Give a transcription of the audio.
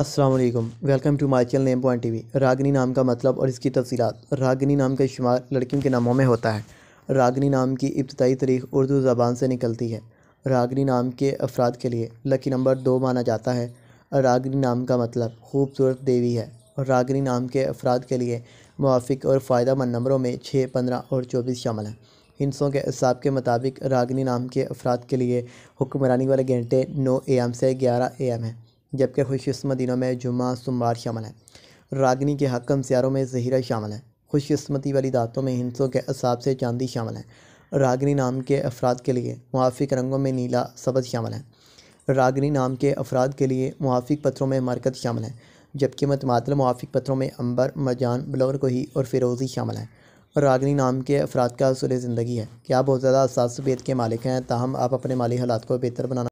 अस्सलाम वालेकुम welcome to my channel name point TV Ragini नाम का मतलब और इसकी तफसीत रागनी नाम का शुमार लड़कियों के नामों में होता है रागनी नाम की इब्तदाई तारीख उर्दू ज़बान से निकलती है रागनी नाम के अफराद के लिए लकी नंबर दो माना जाता है रागनी नाम का मतलब खूबसूरत देवी है रागनी नाम के अफराद के लिए मुआफ़ और फ़ायदा मंद नंबरों में छः पंद्रह और चौबीस शामिल हैं हिंसों के हिसाब के मुताबिक रागनी नाम के अफराद के लिए हुक्मरानी वाले घंटे नौ ए एम से ग्यारह ए एम है जबकि खुशकस्मत दिनों में जुम्मा सोमवार शामिल है रागनी के हकम सियारों में जहरा शामिल है खुशकस्मती वाली दातों में हिंसों के असाब से चांदी शामिल है रागनी नाम के अफराद के लिए मुआफिक रंगों में नीला सबज शामिल है रागनी नाम के अफराद के लिए मुआफिक पत्रों में मरकत शामिल है जबकि मतमातल मुआफिक पत्रों में अंबर मरजान बलोर कोही और फिरोज़ी शामिल है रागनी नाम के अफराद का असूल ज़िंदगी है क्या बहुत ज़्यादा असासबियत के मालिक हैं ताहम आप अपने माली हालात को बेहतर बनाना